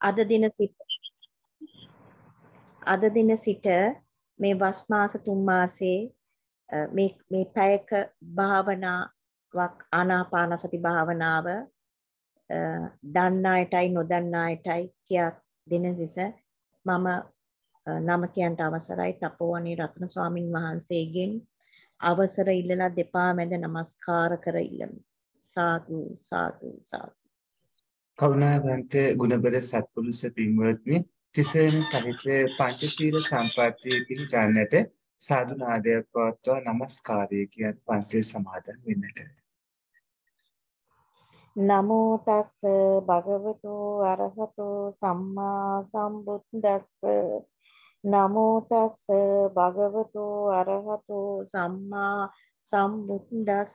අද දින සිට අද දින සිට මේ වස් මාස තුන් මාසේ මේ මේ පැයක භාවනාවක් ආනාපාන සති භාවනාව දන්නායටයි නොදන්නායටයි කියා දෙන දෙස මම නම කියන්ට අවසරයි තපෝවනේ රත්න ස්වාමින් වහන්සේගෙන් අවසර ඉල්ලලා දෙපා මැද নমස්කාර කර ඉල්ලමි සාදු සාදු සාදු කරුණාවන්ත ගුණබර සත්පුරුෂ පින්වත්නි තිසරණ සහිත පංචශීල සම්පත්තිය පිළිගන්නට සාදු නාදයක් පවත්වා নমස්කාරය කියන පන්සිල් සමාදන් වෙන්නට. නමෝ තස් භගවතු අරහතු සම්මා සම්බුද්දස්ස නමෝ තස් භගවතු අරහතු සම්මා සම්බුද්දස්ස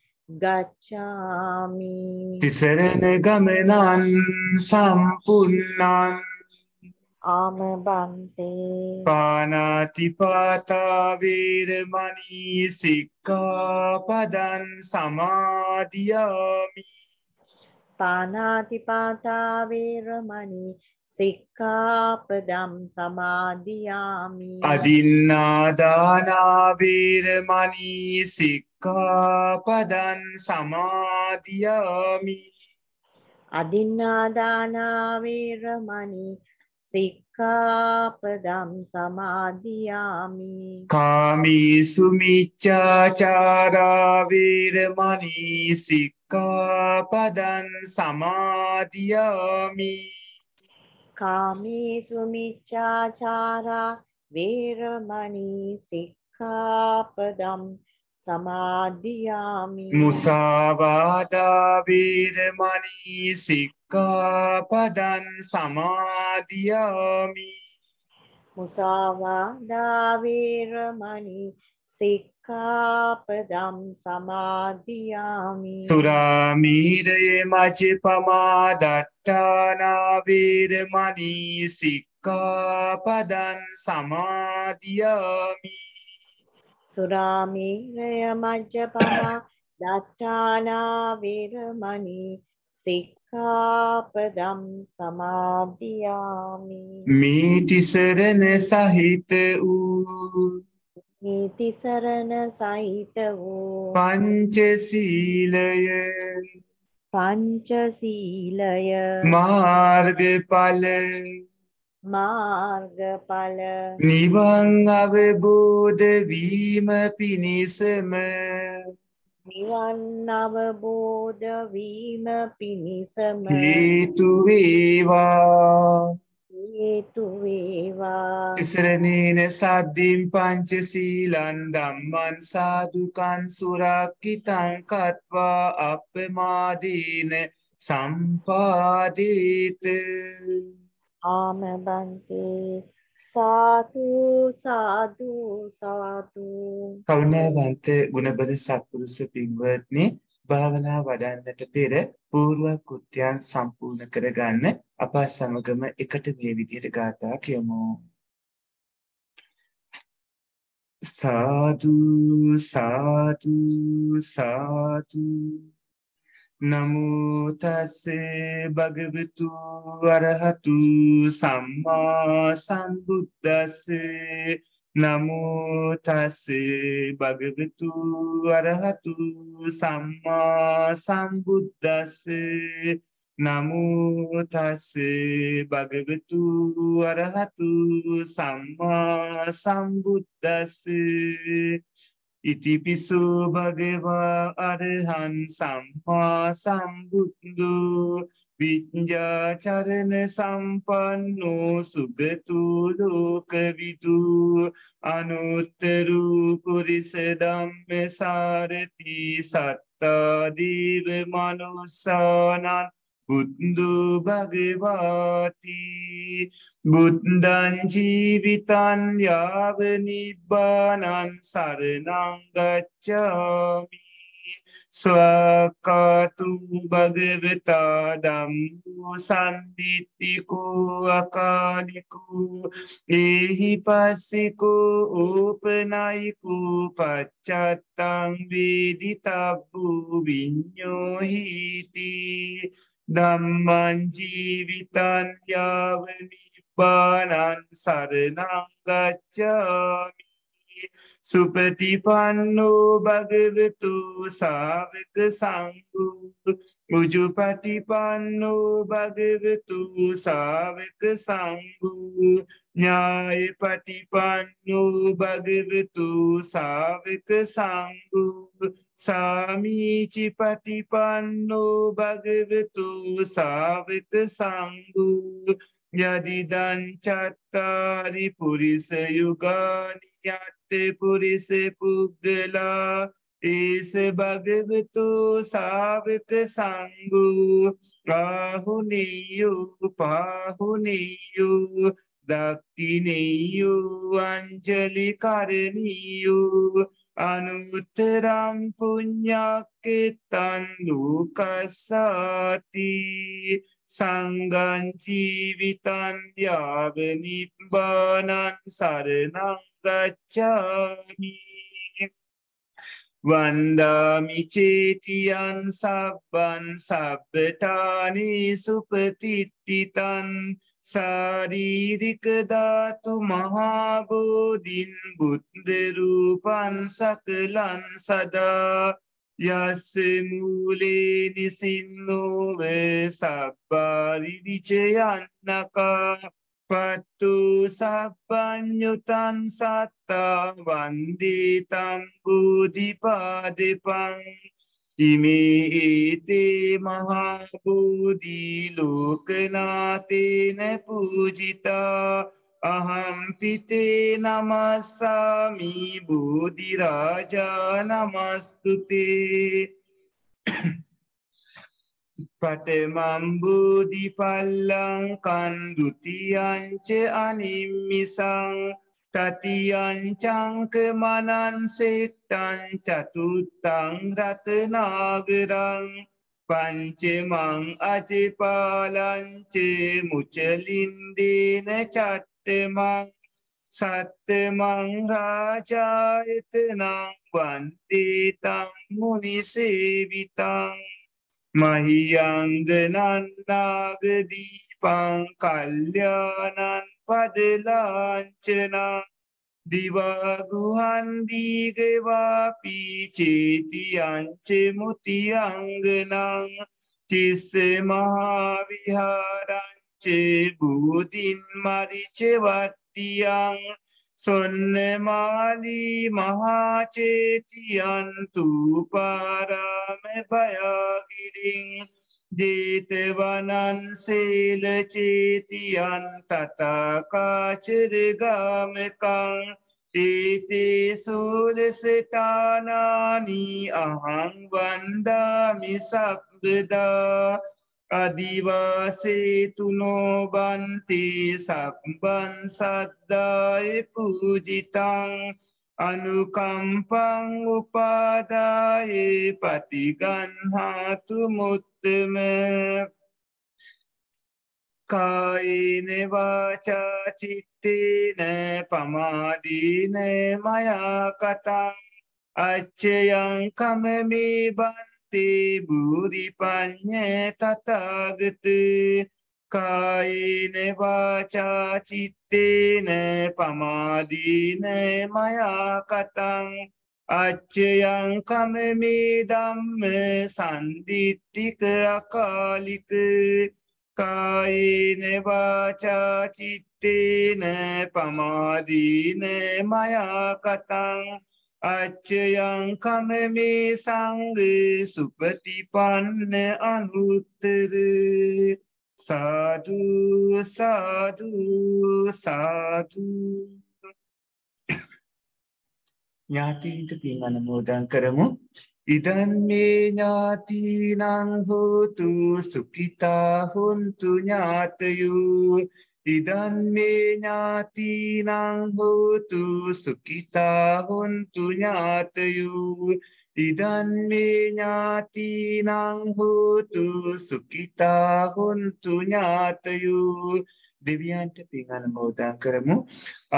ගච්ඡාමි තිසරණ ගමනන් සම්පූර්ණං ආමබන්තේ පානාති පාතා වේරමණී සික්ඛාපදං සමාදියාමි පානාති පාතා වේරමණී සික්කාපදම් සමාධයාමි අදින්නාදානාවීරමනී සික් සික්කාපදන් සමාධයාමි අදින්නාදානාවේරමණී සික්කාපදම් සමාධයාමි කාමිසුමිච්චාචාරාවේරමණී සික්කාපදන් සමාධයාමි කාමිසුමිච්චාචාරා වේරමණී සික්කාපදම් සමාධයාමි මුසාවාදාවීරමනී සික්කාපදන් සමාධයාමි මුසාවාදාවීරමනී සික්කාපදම් සමාධයාමි තුරාමීරයේ මජි පමාදට්ටානාවීරමනී සික්කාපදන් සමාධයාමී මසුරාමීරය මජ්ජපමා දට්ඨානාවිරමණී සික්ඛාපදම් සමාධයාමි මීතිසරණ සහිත වූ නීතිසරණ සහිත වූ පංචසීලය පංචසීලය මාර්ගඵල මාර්ගඵල නිවන් අවබෝධ වීම පිණිසම නිවන් අවබෝධ වීම පිණිසම හේතු වේවා හේතු වේවා ඉසරණේන සද්දීම් පංචශීලං ධම්මං සාදුකං සුරක්කිතං කତ୍වා අප්පමාදීන සම්පාදීත ආමබන්තේ සාතු සාදු සාතු කරුණාවන්ත ගුණබද සත්පුරුෂ පින්වත්නි භාවනා වඩන්නට පෙර පූර්ව කෘත්‍යයන් සම්පූර්ණ කරගන්න අප සමගම එකට මේ විදිහට ගාථා කියමු සාදු සාදු සාදු නමුතස්සේ භගවිතු වරහතු සම්මා සම්බුද්ධස්සේ නමුතස්සේ භගවිතු වරහතු සම්මා සම්බුද්ධස්සේ නමුතස්සේ භගවිතු වරහතු සම්මා සම්බුද්ධස්සේ ඉතිපිසෝ භගවා අරහන් සම්මා සම්බුද්දු විඤ්ඤාචරණ සම්පන්නෝ සුගතෝ ලෝකවිදු අනුත්තරූ කුරිස ධම්මේ සාරති සත්තා දීව මනුස්සානත් බුද්ධු භගවාති බුද්ධං ජීවිතං යාව නිබ්බානං සරණං ගච්ඡාමි ස්වාකාතු භගවතා ධම්මෝ සම්දිට්ඨිකෝ අකාලිකෝ ඒහි පස්සිකෝ ඕපනයිකෝ පච්චත්තං වේදිතබ්බු විඤ්ඤෝහිති ධම්මං ජීවිතං යාව නිබ්බානං සරණං ගච්ඡාමි සුපටිපන්නෝ භගවතු සාවක සංඝෝ මුජුපටිපන්නෝ භගවතු සාවක සංඝෝ ඥාය පටිපන්නෝ භගවතු සාවක සංඝෝ සාමීචි පටිපන්නෝ භගවතු සාවක සංගූ යදිදංචත්තාරි පුරිස යුගානියට පුරිස පුද්ගලා ඒස භගවතු සාවක සංගූ පාහුනියු පාහුනියු දක්තිනෙයු අංජලි කරණීයු අනුතරම් පුඥ්ඥක්කෙතන් ලූකස්සාති සංගංචීවිතන්ද්‍යාවනිබ්බානන් සරනංගච්චාමි වන්දාමිචේතියන් සබ්බන් සබ්බටානේ සුපතිට්ටිතන් සාරීරික ධාතු මහාබෝධින් බුද්ධරූපන් සකලන් සදා යස්සමූලේ නිසින්නෝව සබ්බාරිවිචයන්නකා පත්තු සප්පඥුතන් සත්තා වන්දීතම් බූධිපාදපං ඉමේතේ මහාබෝධී ලෝකනාතේන පූජිතා අහම්පිතේ නමස්සාමි බෝධිරාජා නමස්තුතේ පටමම්බෝධි පල්ලං කන්දුතියංච අනිම්මිසං තතියංචංක මනන්සෙට්ටන් චතුත්තං රතනාගරං පංචමං අජපාලංචේ මුචලින්දීන චට්ටමං සත්තමං රාජායතනං වන්තේතං මුනිසේවිතං මහියංගනන්නාගදී පං කල්්‍යානන් පදලාංචනා දිවාගුහන්දීගවා පීචේතියංචෙමුතියංගනං චිස්සෙමහාවිහාරංචේ බූතින් මරිචෙවට්ටියං සොන්නමාලී මහාචේතියන්තු පාරාම බයාගිරිින් දීතවනන් සීලචීතියන් තතාකාචදගාමකං තීතිසූදසිටානානී අහං වන්දාමිසක්බදා අදිවාසේතුනෝබන්ති සක්බන් සද්දාය පූජිතං අනුකම්පං උපාදායේ පතිගන්හාතුමුත් සුත්තම කායිනෙවාචා චිත්තේන පමාදීන මයා කතං අච්චයං කමමේ බන්තේ බුරි පඤ්ඤ තථාගත කායිනෙවාචා චිත්තේන පමාදීන මයා කතං අච්චයංකම මේ දම්ම සන්දිිට්ටික අකාලික කායිනවාචාචිත්තේන පමාදීන මයාකතං අච්චයංකම මේ සංග සුපටිපන්න අනුත්තර සාධ සාධ සාධූ ඥාතීන්ට පින් අනුමෝදන් කරමු ඉදන් මේ ඥාතීනං හෝතු සුඛිතා හුන්තු ඥාතයෝ ඉදන් මේ ඥාතීනං හෝතු සුඛිතා හුන්තු ඥාතයෝ ඉදන් මේ ඥාතීනං හෝතු සුඛිතා හුන්තු ඥාතයෝ දෙවියන්ට පින් අනුමෝදන් කරමු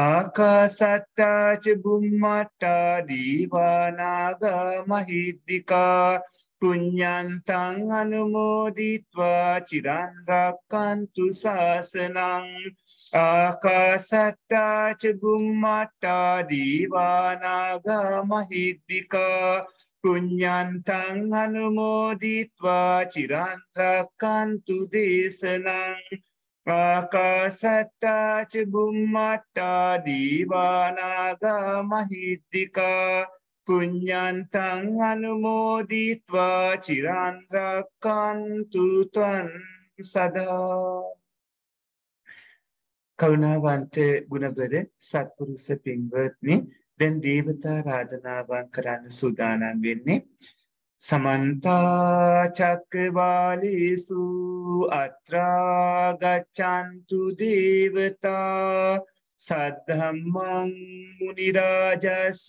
ආකාසත්තාච බුම්මට්ටා දීවානාග මහිද්දිකා පුඤ්ඤන්තං අනුමෝදිත්වා චිරන් රක්칸තු සාසනං ආකාසට්ටා ච බුම්මට්ටා දීවානාග මහිද්దికා පුඤ්ඤන්තං අනුමෝදිත්වා චිරන් රක්칸තු දේශනං ආකාසට්ටාච බුම්මට්ටා දීවානාගා මහිද්දිකා පුඤ්ඤන්තං අනුමෝදිත්වා චිරන් රක්칸තු ත්වං සදා කරුණාවන්ත ගුණබර සත්පුරුෂ පින්වත්නි දැන් දේවතා ආරාධනාවන් කරන්න සූදානම් වෙන්නේ සමන්තාචක්කවාලේසු අත්‍රාගච්චන්තු දේවතා සද්ධම්මං මුනිරාජස්ස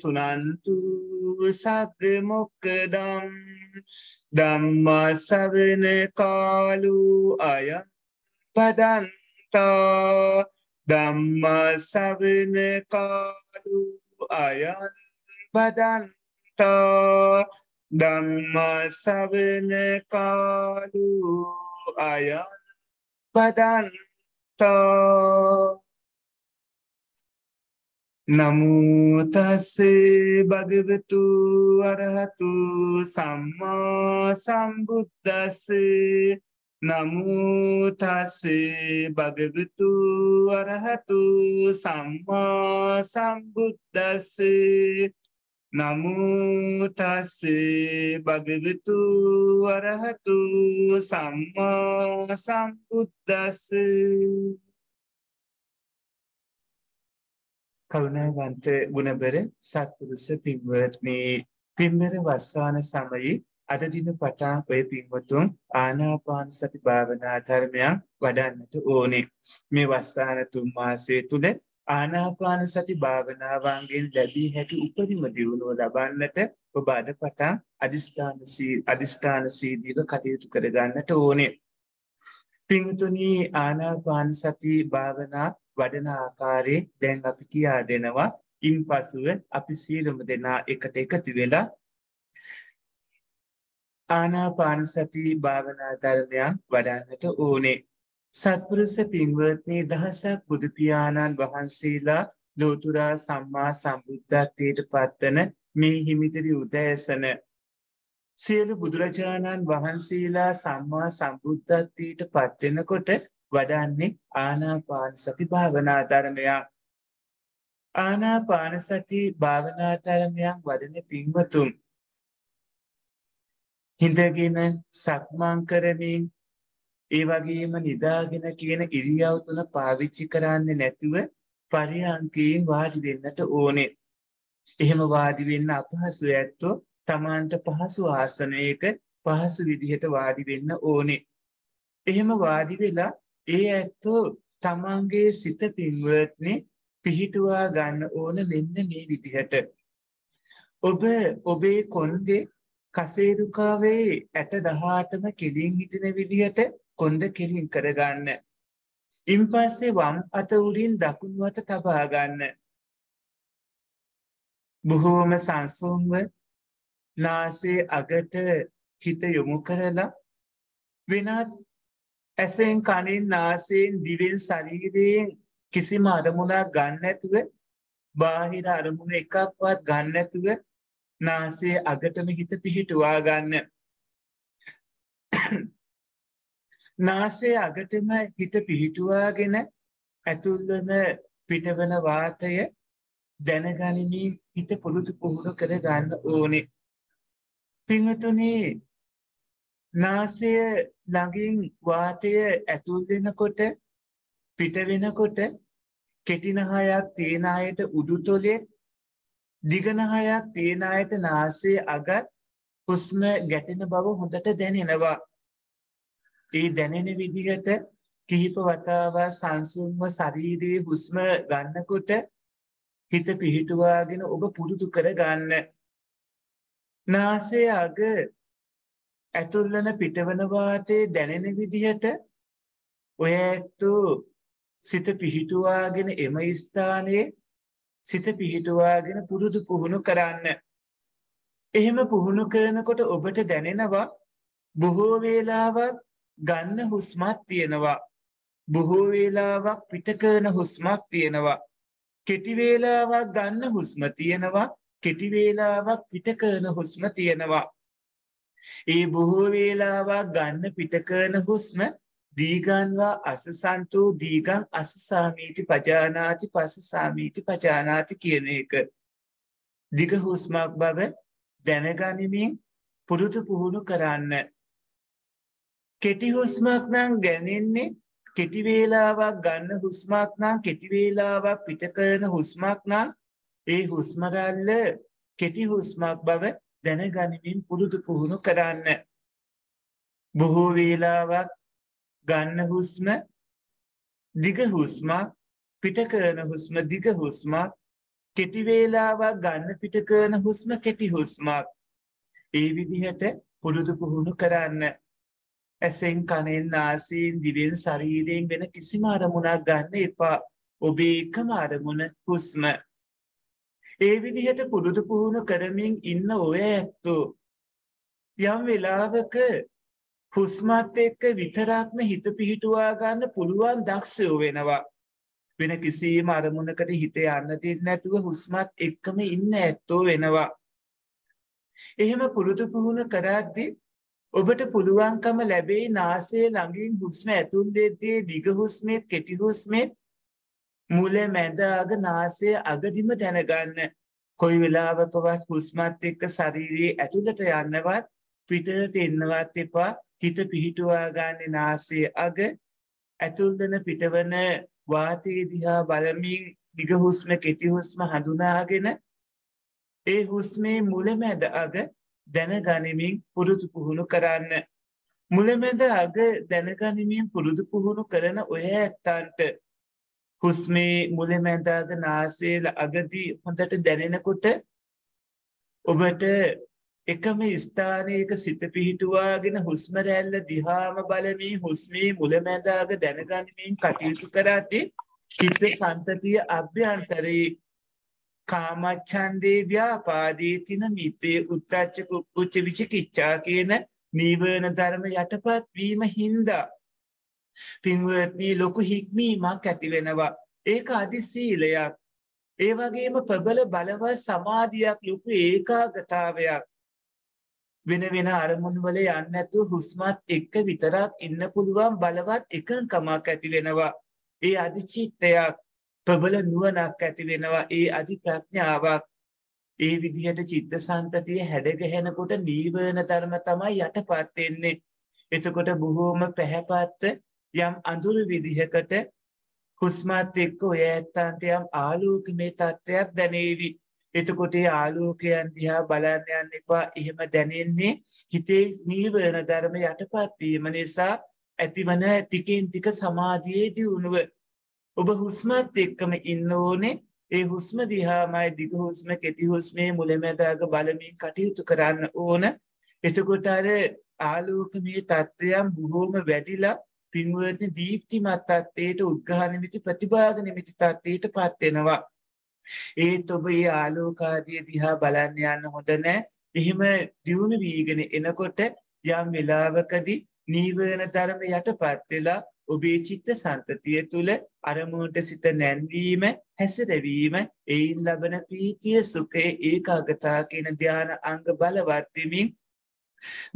සුනන්තු සග්ග මොක්කදම් ධම්මසවන කාලු අය පදන්තා ධම්මසවන කාලු අයන් පදන්තා ධම්මසවන කාලු අයන් පදන්තා නමුතස්සේ භගවතු අරහතු සම්මා සම්බුද්ධස්සේ නමුතස්සේ භගවතු අරහතු සම්මා සම්බුද්ධස්සේ නමුතස්ස භගවතු වරහතු සම්මා සම්බුද්දස්ස කරුණාවන්ත ගුණබර සත්පුරුෂ පින්වත්නි පින්බර වස්සාන සමයේ අද දින පටන් ඔය පින්වතුන් ආනාපාන සති භාවනා ධර්මයන් වඩන්නට ඕනේ මේ වස්සාන තුන් මාසයේ තුල ආනාපාන සති භාවනාවන්ගෙන් ලැබී හැකි උපරිම දියුණුව ලබන්නට ඔබ අද පටන් අදිස්ථාන අදිස්ථාන සීදීව කටයුතු කරගන්නට ඕනේ. පින්තුනි ආනාපාන සති භාවනා වඩන ආකාරයේ දැන් අපි කියා දෙනවා. ඉන්පසුව අපි සියලුම දෙනා එකට එකතු වෙලා ආනාපාන සති භාවනා ධර්මයන් වඩන්නට ඕනේ. සත්පුරුෂ පින්වත්නි දහසක් බුදු පියාණන් වහන්සේලා ලෝතුරා සම්මා සම්බුද්ධත්වයට පත්වන මේ හිමිතරි උදෑසන සියලු බුදුරජාණන් වහන්සේලා සම්මා සම්බුද්ධත්වයට පත්වෙනකොට වඩන්නේ ආනාපාන සති භාවනා ධර්මයක් ආනාපාන සති භාවනා ධර්මයක් වඩන පින්වතුන් හිඳගෙන සක්මන් කරමින් ඒ වගේම නිදාගෙන කියන ඉරියව් තුන පාවිච්චි කරන්නේ නැතුව පරියන්කයෙන් වාඩි වෙන්නට ඕනේ. එහෙම වාඩි වෙන්න අපහසු ඇත්තෝ Tamanට පහසු ආසනයක පහසු විදිහට වාඩි වෙන්න ඕනේ. එහෙම වාඩි වෙලා ඒ ඇත්තෝ Tamanගේ සිත පින්වත්නි පිහිටුවා ගන්න ඕන මෙන්න මේ විදිහට. ඔබ ඔබේ කොන්දේ කසේරුකාවේ ඇට 18ම කෙලින් හිටින විදිහට කොන්ද කෙලින් කරගන්න. ඉන්පස්සේ වම් අත උඩින් දකුණු අත තබා ගන්න. බොහෝම සංසුන්ව නාසයේ අගට හිත යොමු කරලා වෙනත් ඇසෙන් කනින් නාසයෙන් දිවෙන් ශරීරයෙන් කිසිම අරමුණක් ගන්න නැතුව බාහිර අරමුණ එකක්වත් ගන්න නැතුව නාසයේ අගටම හිත පිහිටුවා ගන්න. නාසයේ අගටම හිත පිහිටුවාගෙන ඇතුල්වන පිටවන වාතය දැනගනිමින් හිත පුරුදු පුහුණු කර ගන්න ඕනේ. පින්තුනි නාසය ළඟින් වාතය ඇතුල් වෙනකොට පිට වෙනකොට කෙටිනහයක් තියෙන අයට උඩුතොලේ දිගනහයක් තියෙන අයට නාසයේ අගත් හුස්ම ගැටෙන බව හොඳට දැනෙනවා. ඒ දැනෙන විදිහට කිහිප වතාවක් සංසුන්ව ශරීරයේ හුස්ම ගන්නකොට හිත පිහිටුවාගෙන ඔබ පුරුදු කරගන්න. නාසයේ අග ඇතුල්වන පිටවන වාතයේ දැනෙන විදිහට ඔය ඇතු සිත පිහිටුවාගෙන එම ස්ථානයේ සිත පිහිටුවාගෙන පුරුදු පුහුණු කරන්න. එහෙම පුහුණු කරනකොට ඔබට දැනෙනවා බොහෝ වේලාවක් ගන්න හුස්මක් තියෙනවා. බොහෝ වේලාවක් පිට කරන හුස්මක් තියෙනවා. කෙටි වේලාවක් ගන්න හුස්ම තියෙනවා. කෙටි වේලාවක් පිට කරන හුස්ම තියෙනවා. ඒ බොහෝ වේලාවක් ගන්න පිට කරන හුස්ම දීගන්වා අසසන්තෝ දීගං අසසාමීති පජානාති පසසාමීති පජානාති කියන එක. දිග හුස්මක් බව දැනගනිමින් පුරුදු පුහුණු කරන්න. කෙටි හුස්මක් නම් ගැනෙන්නේ කෙටි වේලාවක් ගන්න හුස්මක් නම් කෙටි වේලාවක් පිට කරන හුස්මක් නම් ඒ හුස්ම රැල්ල කෙටි හුස්මක් බව දැනගනිමින් පුරුදු පුහුණු කරන්න. බොහෝ වේලාවක් ගන්න හුස්ම දිග හුස්මක් පිට කරන හුස්ම දිග හුස්මක් කෙටි වේලාවක් ගන්න පිට කරන හුස්ම කෙටි හුස්මක් ඒ විදිහට පුරුදු පුහුණු කරන්න. ඇසෙන් කනෙන් නාසයෙන් දිවෙන් ශරීරයෙන් වෙන කිසිම අරමුණක් ගන්න එපා. ඔබේ එකම අරමුණ හුස්ම. ඒ විදිහට පුරුදු පුහුණු කරමින් ඉන්න ඔය ඇත්තෝ. යම් වෙලාවක හුස්මත් එක්ක විතරක්ම හිත පිහිටුවා ගන්න පුළුවන් දක්ෂයෝ වෙනවා. වෙන කිසිම අරමුණකට හිත යන්න දෙන්නේ නැතුව හුස්මත් එක්කම ඉන්න ඇත්තෝ වෙනවා. එහෙම පුරුදු පුහුණු කරද්දී ඔබට පුළුවන්කම ලැබෙයි නාසය ළඟින් හුස්ම ඇතුල් දෙද්දී දිග හුස්මෙත් කෙටි හුස්මෙත් මුල මැද අග නාසය අගදිම දැනගන්න. කොයි වෙලාවකවත් හුස්මත් එක්ක ශරීරයේ ඇතුළට යන්නවත් පිටට එන්නවත් එපා. හිත පිහිටුවා ගන්නේ නාසයේ අග ඇතුල්දන පිටවන වාතයේ දිහා බලමින් දිග හුස්ම කෙටි හුස්ම හඳුනාගෙන ඒ හුස්මේ මුල මැද අග දැනගනිමින් පුරුදු පුහුණු කරන්න. මුලමැද අග දැනගනිමින් පුරුදු පුහුණු කරන ඔය ඇත්තන්ට හුස්මේ මුලමැදාග නාසේල අගදී හොඳට දැනෙනකොට ඔබට එකම ස්ථානයක සිත පිහිටුවාගෙන හුස්මරැල්ල දිහාම බලමින් හුස්මේ මුලමැදාග දැනගනිමින් කටයුතු කරාති චිත්ත සන්තතිය අභ්‍යන්තරයේ කාමච්ඡන්දේ ව්‍යාපාදේ තින මිත්තේ උත්තච්ච කුච්ච විචිකිච්ඡා කියන නීවරණ ධර්ම යටපත් වීම හින්දා පින්වත්නි ලොකු හික්මීමක් ඇති වෙනවා ඒක අදි සීලයක් ඒ වගේම ප්‍රබල බලවත් සමාධියක් ලොකු ඒකාගතාවයක් වෙන වෙන අරමුණු වල යන්නේ නැතුව හුස්මත් එක්ක විතරක් ඉන්න පුළුවන් බලවත් එකඟකමක් ඇති වෙනවා ඒ අදිචිත්තයක් ප්‍රබල නුවණක් ඇති වෙනවා ඒ අධි ප්‍රඥාවක් ඒ විදිහට චිත්තසංතතිය හැඩගැහෙනකොට නීවරණ ධර්ම තමයි යටපත් වෙන්නේ එතකොට බොහෝම පැහැපත් යම් අඳුරු විදිහකට හුස්මත් එක්ක ඔය ඇත්තන්ට යම් ආලෝකමේ තත්ත්වයක් දැනේවි එතකොට ඒ ආලෝකයන් දිහා බලන්න යන්න එපා එහෙම දැනෙන්නේ හිතේ නීවරණ ධර්ම යටපත් වීම නිසා ඇතිවන ටිකෙන් ටික සමාධියේ දියුණුව ඔබ හුස්මත් එක්කම ඉන්න ඕනේ ඒ හුස්ම දිහාමයි දිග හුස්ම කෙටි හුස්මේ මුලමැදාග බලමින් කටයුතු කරන්න ඕන එතකොට අර ආලෝකමය තත්ත්වයන් බොහෝම වැඩිලා පින්වර්ණ දීප්තිමත් තත්ත්වයට උද්ඝාන නිමිති ප්‍රතිභාග නිමිති තත්ත්වයට පත් වෙනවා ඒත් ඔබ මේ ආලෝකාදිය දිහා බලන්න යන්න හොඳ නැහැ එහෙම දියුණු වීගෙන එනකොට යම් වෙලාවකදී නීවරණ ධර්ම යටපත් වෙලා ඔබේ චිත්ත සන්තතිය තුළ අරමුණට සිත නැන්දීම හැසිරවීම එයින් ලබන ප්‍රීතිය සුඛේ ඒකාගතා කියන ධාන අංග බලවත් වෙමින්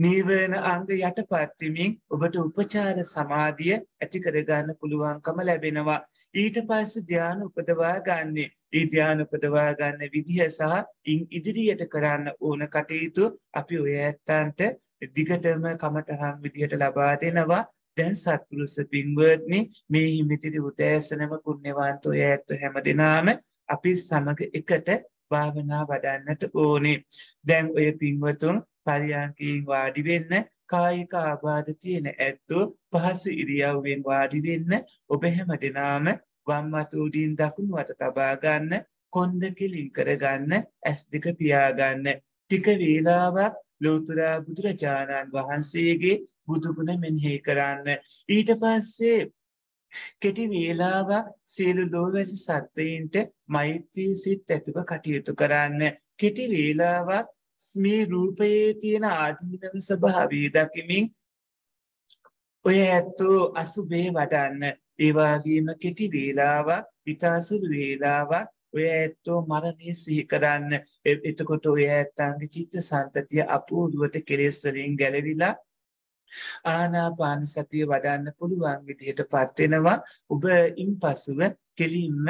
නීවරණ අංග යටපත් වෙමින් ඔබට උපචාර සමාධිය ඇති කර ගන්න පුළුවන්කම ලැබෙනවා ඊට පස්සේ ධාන උපදවා ගන්නේ ඒ ධාන උපදවා ගන්න විදිහ සහ ඉන් ඉදිරියට කරන්න ඕන කටයුතු අපි ඔය ඇත්තන්ට දිගටම කමටහන් විදිහට ලබා දෙනවා දැන් සත්පුරුෂ පින්වත්නි මේ හිමිතිරි උදෑසනම පුණ්‍යවන්ත ඔය ඇත්ත හැම දිනාම අපි සමග එකට භාවනා වඩන්නට ඕනේ. දැන් ඔය පින්වතුන් පරියන්කයෙන් වාඩි වෙන්න කායික ආබාධ තියෙන ඇත්තෝ පහසු ඉරියව්වෙන් වාඩි වෙන්න ඔබ හැම දිනාම වම් අත උඩින් දකුණු අත තබා ගන්න කොන්ද කිලින් කරගන්න ඇස් දෙක පියාගන්න ටික වේලාවක් ලෝතර බුදුරජාණන් වහන්සේගේ බුදුගුණ මෙනෙහි කරන්න. ඊට පස්සේ කෙටි වේලාවක් සියලු ලෝවැසි සත්වයින්ට මෛත්‍රී සිත් ඇතුව කටයුතු කරන්න. කෙටි වේලාවක් මේ රූපයේ තියෙන ආදීනව ස්වභාවය දකිමින් ඔය ඇත්තෝ අසුබේ වඩන්න. ඒ වගේම කෙටි වේලාවක් විතාසුළු වේලාවක් ඔය ඇත්තෝ මරණය සිහි කරන්න. එතකොට ඔය ඇත්තන්ගේ චිත්ත සන්තතිය අපූර්වට කෙලෙස් වලින් ගැලවිලා ආනාපාන සතිය වඩන්න පුළුවන් විදිහටපත් වෙනවා ඔබ ඉන්පසුව කෙලින්ම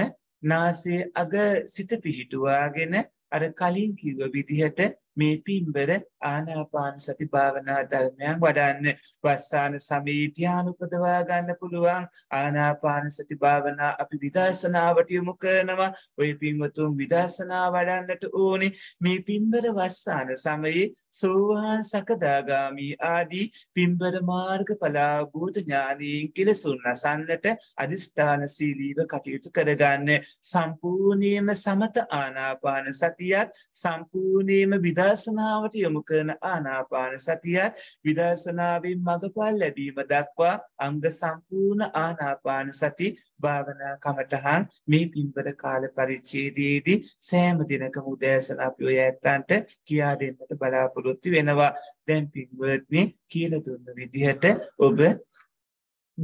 නාසයේ අග සිත පිහිටුවාගෙන අර කලින් කිව්ව විදිහට මේ පින්බර ආනාපාන සති භාවනා ධර්මයන් වඩන්න වස්සාන සමී ධානුපදවා ගන්න පුළුවන් ආනාපාන සති භාවනා අපි විදර්ශනාවට යොමු කරනවා ওই පින්වතුන් විදර්ශනා වඩන්නට ඕනේ මේ පින්බර වස්සාන සමයේ සෝවාන් සකදාගාමි ආදී පින්බර මාර්ග පලාභූත ඥානීන් කෙලසුන් නසන්නට අධිස්ථාන සීලීව කටයුතු කරගන්න සම්පූර්ණයම සමත ආනාපාන සතියත් සම්පූර්ණයම විදර්ශනාවට යොමු කරන ආනාපාන සතියත් විදර්ශනාවෙන් මඟපල් ලැබීම දක්වා අංග සම්පූර්ණ ආනාපාන සති භාවනා කමටහන් මේ පින්බර කාල පරිච්ඡේදයේදී සෑම දිනකම උදෑසන අපි ඔය ඇත්තන්ට කියා දෙන්නට බලාපොරොත්තු බලාපොරොත්තු වෙනවා. දැන් පින්වත්නි කියලා දුන්න විදිහට ඔබ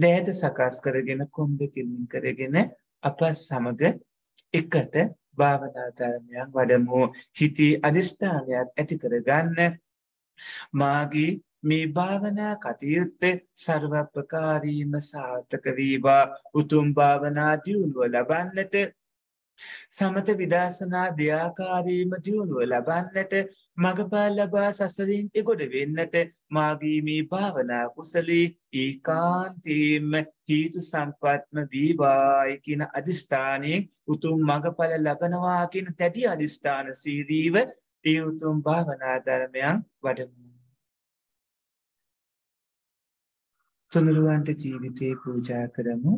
දෑත සකස් කරගෙන කොම්බ පිළින් කරගෙන අප සමග එකට භාවනා ධර්මයන් වඩමු. හිතේ අදිස්ථානයක් ඇති කරගන්න. මාගේ මේ භාවනා කටයුත්ත සර්වපකාරීම සාර්ථක වේවා උතුම් භාවනා දියුණුව ලබන්නට සමත විදර්ශනා දෙආකාරීම දියුණුව ලබන්නට මගපල් ලබා සසරින් එගොඩ වෙන්නට මාගීමී භාවනා කුසලේ ඒකාන්තයෙන්ම හේතු සංපත්ම වේවායි කියන අදිස්ථානයෙන් උතුම් මගඵල ලබනවා කියන තැටි අදිස්ථාන සීදීව ඒ උතුම් භාවනා ධර්මයන් වඩමු. තුනුරුවන්ට ජීවිතේ පූජා කරමු.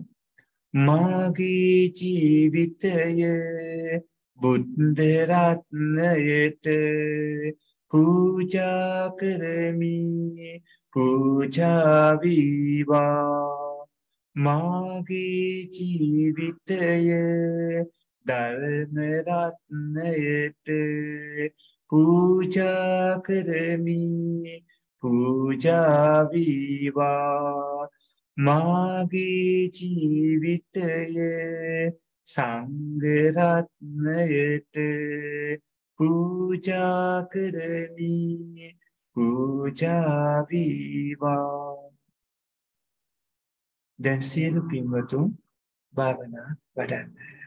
මාගේ ජීවිතය බුද්ධ රත්නයට පූජා කරමි පූජා වේවා මාගේ ජීවිතය ධර්ම රත්නයට පූජා කරමි පූජා වේවා මාගේ ජීවිතය සංගරත්නයට පූජා කරමි පූජා වේවා දැන් සියලු පින්වතුන් භාවනා වඩන්න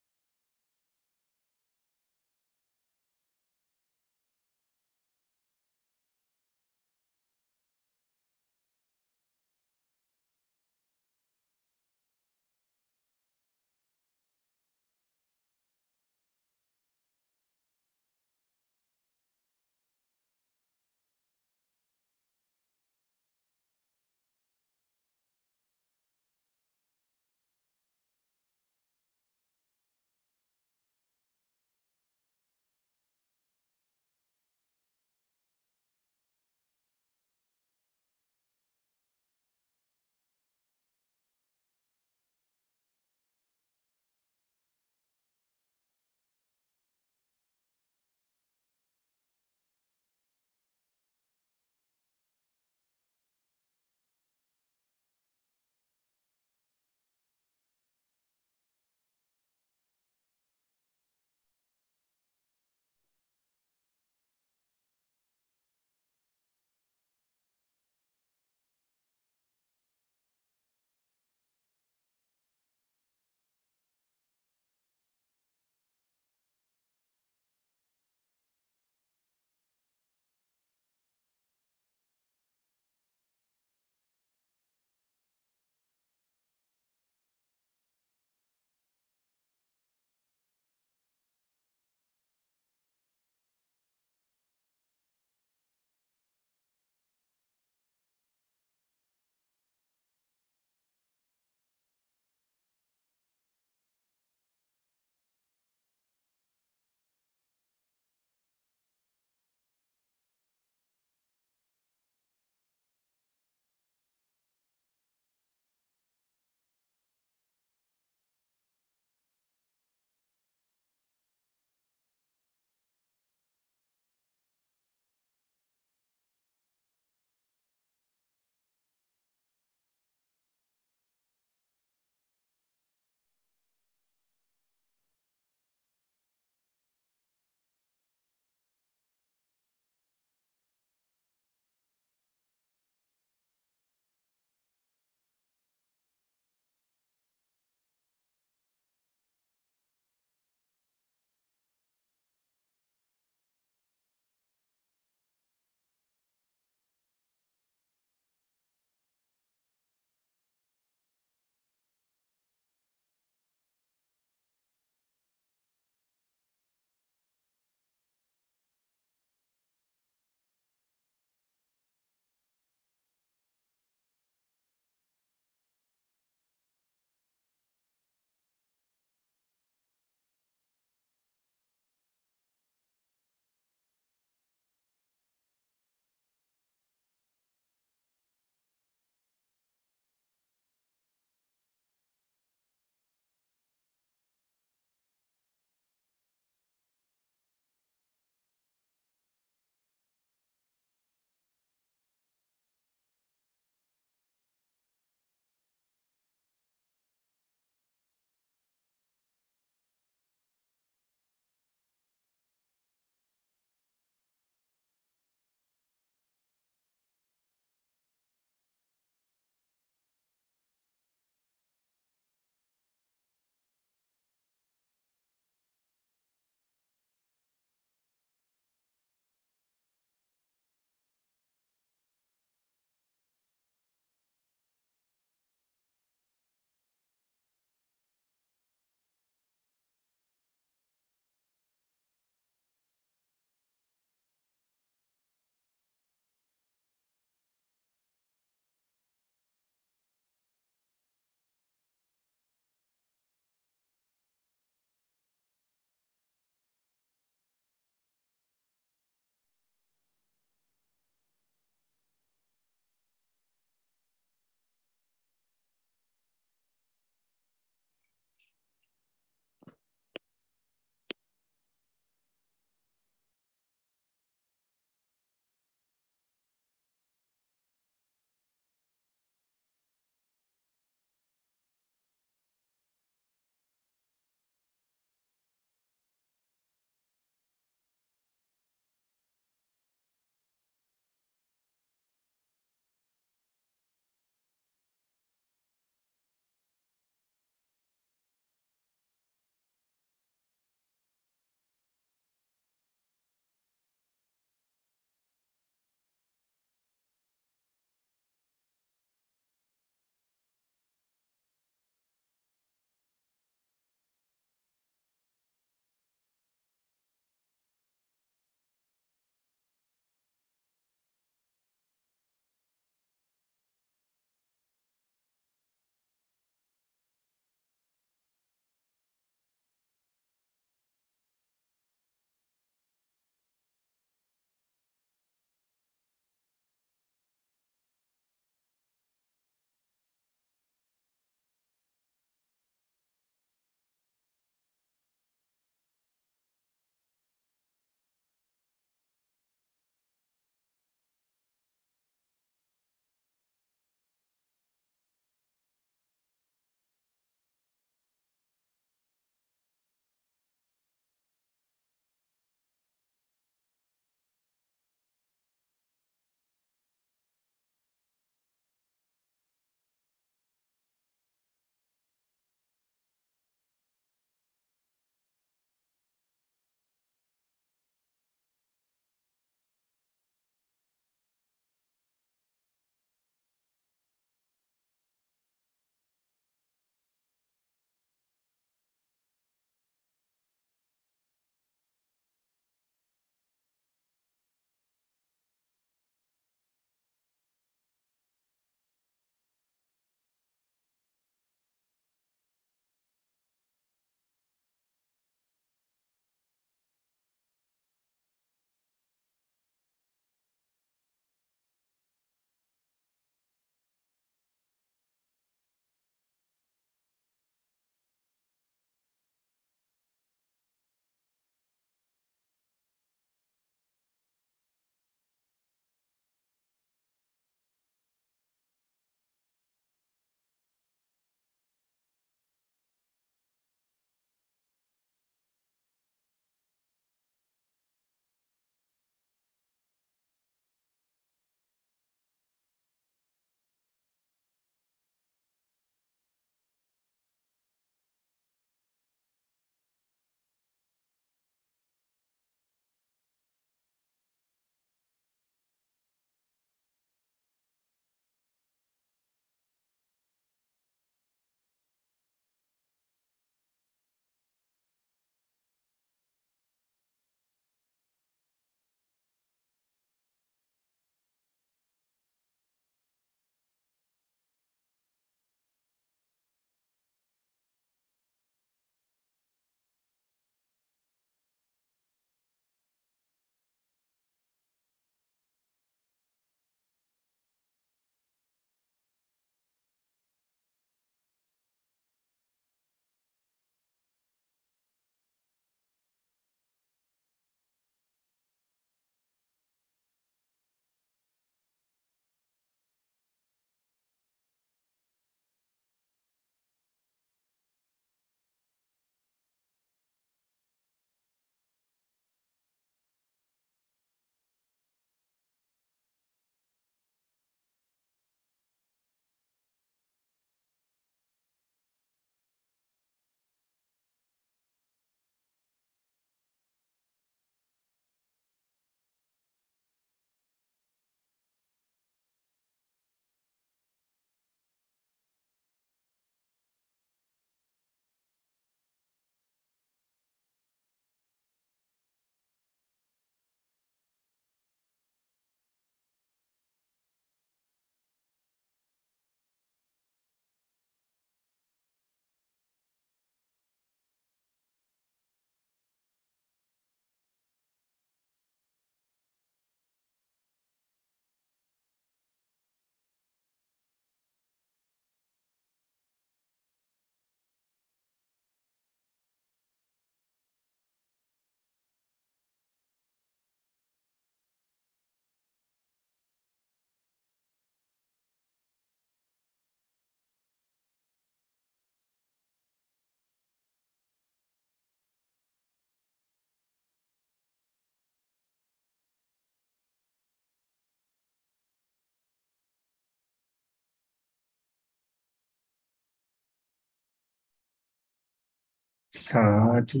සාතු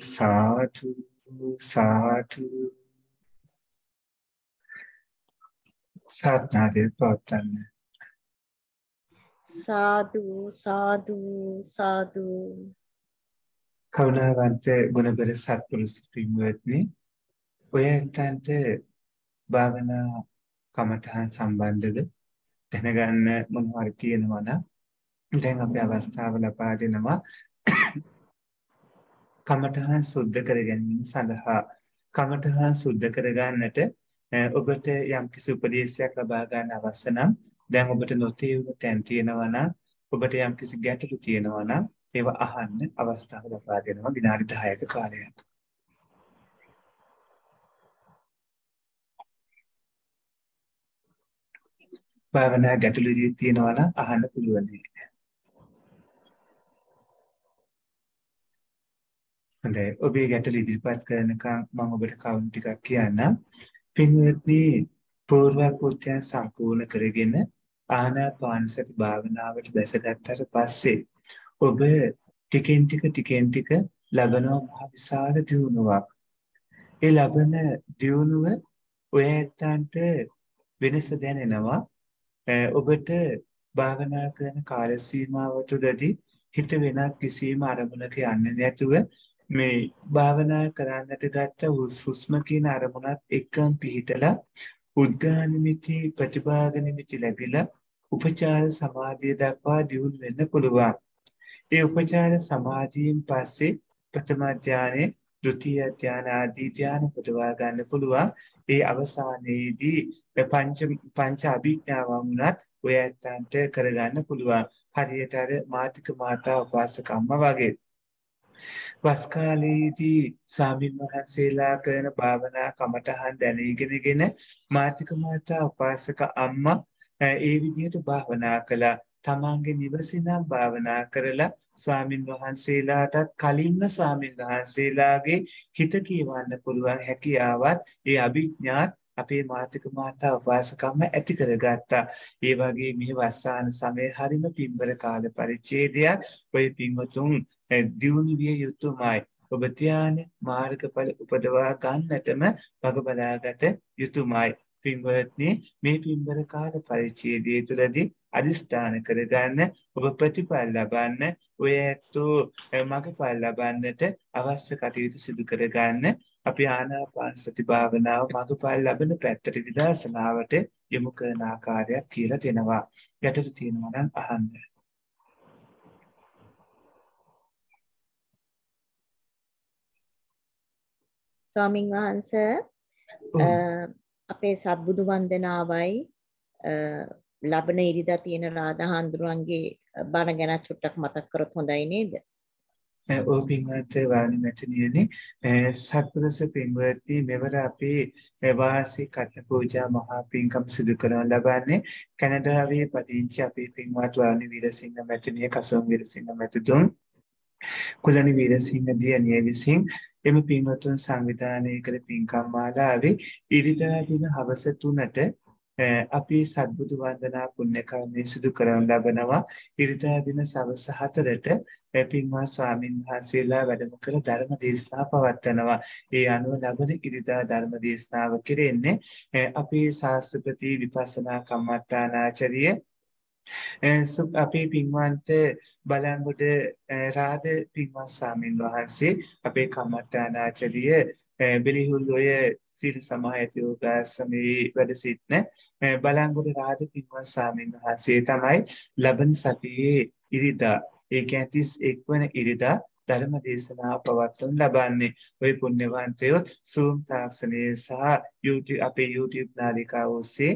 සාතු සාතු සාත්නාදේ පවත්න්න සාදු සාදු සාදු කවුනාවන්ට ගුණබර සත්පුරුෂ පින්වත්නි ඔය ඇත්තන්ට භාවනා කමටහන් සම්බන්ධද දැනගන්න මොනවාරි තියෙනවා නම් දැන් අපි අවස්ථාව ලබා දෙනවා කමඨහන් සුද්ධ කර ගැනීම සඳහා කමඨහන් සුද්ධ කර ගන්නට ඔබට යම්කිසි උපදේශයක් ලබා ගන්න අවශ්‍ය නම් දැන් ඔබට නොතේරුණු තැන් තියෙනවා නම් ඔබට යම්කිසි ගැටලු තියෙනවා නම් ඒවා අහන්න අවස්ථාව ලබා දෙනවා විනාඩි 10ක කාලයක්. භාවනා ගැටලු තියෙනවා නම් අහන්න පුළුවන්. හොඳයි. ඔබේ ගැටලු ඉදිරිපත් කරනකම් මම ඔබට කවුන් ටිකක් කියන්නම්. පින්වත්නි, පූර්වාකෘත්‍යයන් සම්පූර්ණ කරගෙන ආනාපාන සති භාවනාවට බැසගත්තට පස්සේ ඔබ ටිකෙන් ටික ටිකෙන් ටික ලබන මහ විශාල දියුණුවක්. ඒ ලබන දියුණුව ඔය ඇත්තන්ට වෙනස දැනෙනවා. ඔබට භාවනා කරන කාල සීමාව තුළදී හිත වෙනත් කිසිම අරමුණක යන්නේ නැතුව මේ භාවනා කරන්නට ගත්ත හුස්ම කියන අරමුණත් එක්කම් පිහිටලා උද්ඝානිමිති ප්‍රතිභාගනිමිති ලැබිලා උපචාර සමාධිය දක්වා දියුණු වෙන්න පුළුවන්. ඒ උපචාර සමාධියෙන් පස්සේ ප්‍රථම ධානය, ဒုတိ ය ධාන ආදී ධාන පුදවා ගන්න පුළුවන්. ඒ අවසානයේදී පංච පංච අභිඥාවන් උනත් ඔය ඇත්තන්ට කරගන්න පුළුවන්. හරියට අර මාතික මාතා උපාසකම්ම වගේ. වස් කාලයේදී ස්වාමීන් වහන්සේලා කරන භාවනා කමටහන් දැනගෙනගෙන මාතික මාතා උපාසක අම්මා ඒ විදිහට භාවනා කළා. තමන්ගේ නිවසිනම් භාවනා කරලා ස්වාමින් වහන්සේලාටත් කලින්ම ස්වාමින් වහන්සේලාගේ හිත කියවන්න පුළුවන් හැකියාවත් ඒ අභිඥාත් අපේ මාතික මාතා උපාසකම්ම ඇති කරගත්තා. ඒ වගේ මේ වස්සාන සමය හරිම පින්බර කාල පරිච්ඡේදයක්. ඔය පින්වතුන් දියුණු විය යුතුයමයි. ඔබ ධාන මාර්ගඵල උපදවා ගන්නටම වග බලාගත යුතුයමයි. පින්වත්නි මේ පින්බර කාල පරිච්ඡේදය තුළදී අදිස්ථාන කරගන්න ඔබ ප්‍රතිඵල ලබන්න ඔය ඇත්තෝ මගඵල ලබන්නට අවශ්‍ය කටයුතු සිදු කරගන්න අපි ආනාපාන සති භාවනාව මගඵල ලබන පැත්තට විදර්ශනාවට යොමු කරන ආකාරයක් කියලා දෙනවා. යටට තියෙනවා නම් අහන්න. ස්වාමින් වහන්ස අපේ සත්බුදු වන්දනාවයි ලබන ඉරිදා තියෙන රාධා හඳුරුවන්ගේ බණ ගැන චුට්ටක් මතක් කරොත් හොඳයි නේද? ඔව් පින්වත් වාණි මැතිණියනි සත්පුරුෂ පින්වත්නි මෙවර අපේ වාර්ෂික කට පූජා මහා පින්කම් සිදු කරන ලබන්නේ කැනඩාවේ පදිංචි අපේ පින්වත් වාණි වීරසිංහ මැතිණිය කසම් වීරසිංහ මැතිතුන් කුලනි වීරසිංහ දියණිය විසින් එම පින්වත්තුන් සංවිධානය කළ පින්කම් මාලාවේ ඉරිදා දින හවස 3ට අපි සත්බුදු වන්දනා පුණ්‍ය කර්මය සිදු කරන ලබනවා ඉරිදා දින සවස 4ට පින්වා ස්වාමින් වහන්සේලා වැඩම කළ ධර්ම දේශනා පවත්වනවා. ඒ අනුව ලබන ඉරිදා ධර්ම දේශනාව කෙරෙන්නේ අපේ ශාස්ත්‍රපති විපස්සනා කම්මට්ටානාචාර්ය Eh, අපේ පින්වන්ත බලංගොඩ eh, රාධ පින්වත් ස්වාමීන් වහන්සේ අපේ කම්මට්ටානාචරිය eh, බිලිහුල්ලොය සිල් සමායති යෝගාසමයේ වැඩ සිටින බලංගොඩ රාධ පින්වත් ස්වාමීන් වහන්සේ තමයි ලබන සතියේ ඉරිදා ඒ කියන්නේ 31 වන ඉරිදා ධර්ම දේශනාව පවත්වනු ලබන්නේ ওই පුණ්‍යවන්තයෝ Zoom තාක්ෂණය සහ YouTube අපේ YouTube නාලිකාව ඔස්සේ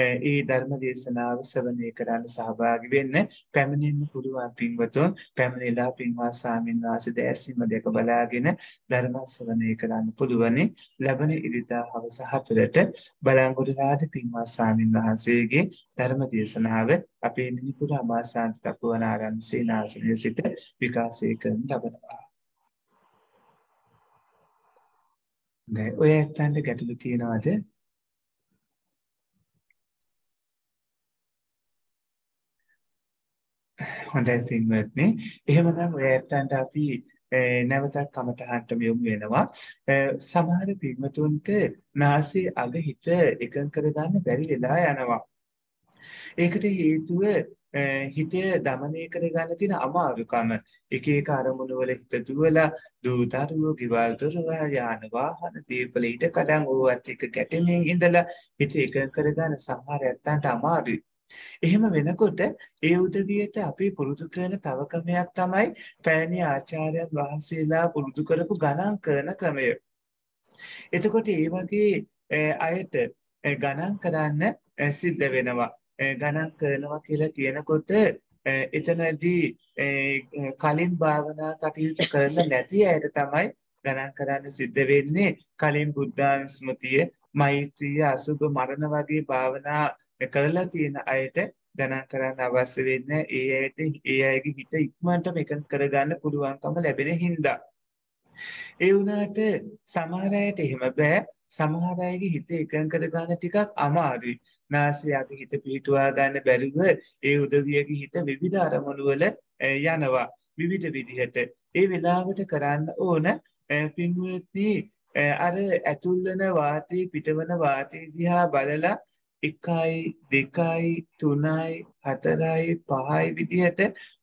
ඒ ධර්ම දේශනාව ශ්‍රවණය කරන්න සහභාගී වෙන්න පැමිණෙන්න පුළුවන් පින්වතුන් පැමිණලා පින්වත් ස්වාමීන් වහන්සේ දැසිම දෙක බලාගෙන ධර්ම ශ්‍රවණය කරන්න පුළුවන් ලැබෙන ඉරිදා හවස හතරට බලංගොඩ රාජ පින්වත් ස්වාමීන් වහන්සේගේ ධර්ම දේශනාව අපේ මිනිපුර අමාසාන්ත තපුවනාරාම සේනාසනයේ සිට විකාශය කරන ලබනවා දැන් ඔය ඇත්තන්ට ගැටලු තියනවාද හොඳයි පින්වත්නි. එහෙමනම් ඔය ඇත්තන්ට අපි නැවතත් කමතහන්ට යොමු වෙනවා. සමහර පින්වතුන්ට නාසය අග හිත එකඟ කර ගන්න බැරි වෙලා යනවා. ඒකට හේතුව හිතය දමනය කරගන්න තියෙන අමාරුකම එක එක අරමුණු වල හිත දුවලා දූතරුව ගෙවල් දොරවල් යාන වාහන දීපල ඉඩ කඩන් ඕවත් එක ගැටෙමින් ඉඳලා හිත එක කරගන්න සමහර ඇත්තන්ට අමාරුයි එහෙම වෙනකොට ඒ උදවියට අපි පුරුදු කරන තව ක්‍රමයක් තමයි පෑණි ආචාර්යයන් වහන්සේලා පුරුදු කරපු ගණන් කරන ක්‍රමය. එතකොට ඒ වගේ අයට ගණන් කරන්න සිද්ධ වෙනවා. ගණන් කරනවා කියලා කියනකොට එතනදී කලින් භාවනා කටයුතු කරන නැති අයට තමයි ගණන් කරන්න සිද්ධ වෙන්නේ කලින් බුද්ධානුස්මතිය, මෛත්‍රිය, අසුභ මරණ වගේ භාවනා කරලා තියෙන අයට ගණන් කරන්න අවශ්‍ය වෙන්නේ ඒ අයට ඒ අයගේ හිත ඉක්මනටම එක කරගන්න පුළුවන්කම ලැබෙන හින්දා. ඒ වුණාට සමහර අයට එහෙම බෑ. සමහර අයගේ හිත එකඟ කරගන්න ටිකක් අමාරුයි. නාසය අගේ හිත පිහිටුවා ගන්න බැරිව ඒ උදවියගේ හිත විවිධ අරමුණු වල යනවා. විවිධ විදිහට. ඒ වෙලාවට කරන්න ඕන පින්වත්නි අර ඇතුල් වෙන වාතය පිටවන වාතය දිහා බලලා එකයි දෙකයි තුනයි හතරයි පහයි විදිහට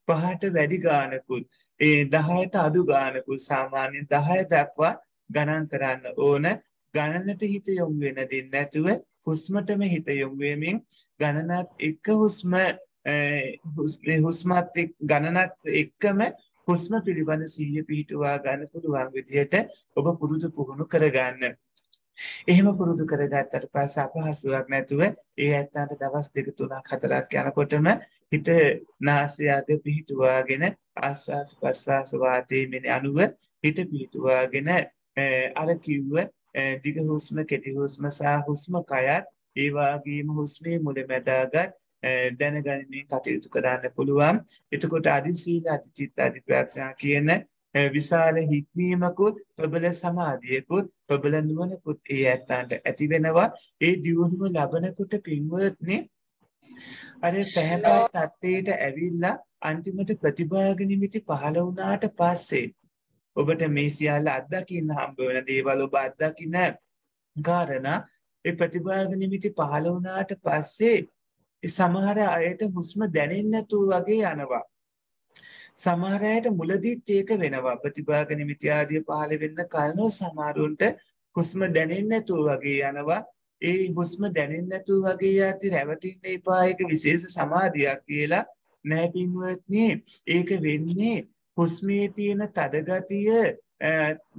පහට වැඩි ගානකුත් ඒ දහයට අඩු ගානකුත් සාමාන්‍ය දහය දක්වා ගණන් කරන්න ඕන ගණනට හිත යොමු වෙන දෙන්න නැතුව හුස්මටම හිත යොමු වෙමින් ගණනත් එක්ක හුස්ම හුස්මත් ගණනත් එක්කම හුස්ම පිළිබඳ සිහිය පිහිටුවා ගන්න පුළුවන් විදිහට ඔබ පුරුදු පුහුණු කරගන්න. එහෙම පුරුදු කරගත්තට පස්සේ අපහසුයක් නැතුව ඒ ඇත්තන්ට දවස් දෙක තුනක් හතරක් යනකොටම හිත නාසය අග පිහිටුවාගෙන ආස්වාස ප්‍රස්වාස වාතයේ අනුව හිත පිහිටුවාගෙන අර කිව්ව දිග හුස්ම කෙටි හුස්ම සහ හුස්ම කයත් ඒ වගේම හුස්මේ මුලැමැදාගත් දැනගැනීමේ කටයුතු කරන්න පුළුවන්. එතකොට අදිශීල අධිචිත්ත අධිප්‍රඥා කියන විශාල හික්මීමකුත් ප්‍රබල සමාධියකුත් ප්‍රබල නුවණකුත් ඒ ඇත්තන්ට ඇති වෙනවා ඒ දියුණුව ලබනකොට පින්වත්නි අර පැහැපත් තත්ත්වයට ඇවිල්ලා අන්තිමට ප්‍රතිභාග නිමිති පහළ වුණාට පස්සේ ඔබට මේ සියල්ල අත්දකින්න හම්බ වෙන දේවල් ඔබ අත්දකින්න කාරණා ඒ ප්‍රතිභාග නිමිති පහළ වුණාට පස්සේ සමහර අයට හුස්ම දැනෙන්නේ නැතුව වගේ යනවා සමහර අයට මුලදීත් ඒක වෙනවා. ප්‍රතිභාග නිමිති ආදී පහළ වෙන්න කලනෝ සමහරුන්ට හුස්ම දැනෙන්නේ නැතුව වගේ යනවා. ඒ හුස්ම දැනෙන්නේ නැතුව වගේ යති රැවටින්න එපා ඒක විශේෂ සමාධියක් කියලා නෑ පින්වත්නි. ඒක වෙන්නේ හුස්මේ තියෙන තද ගතිය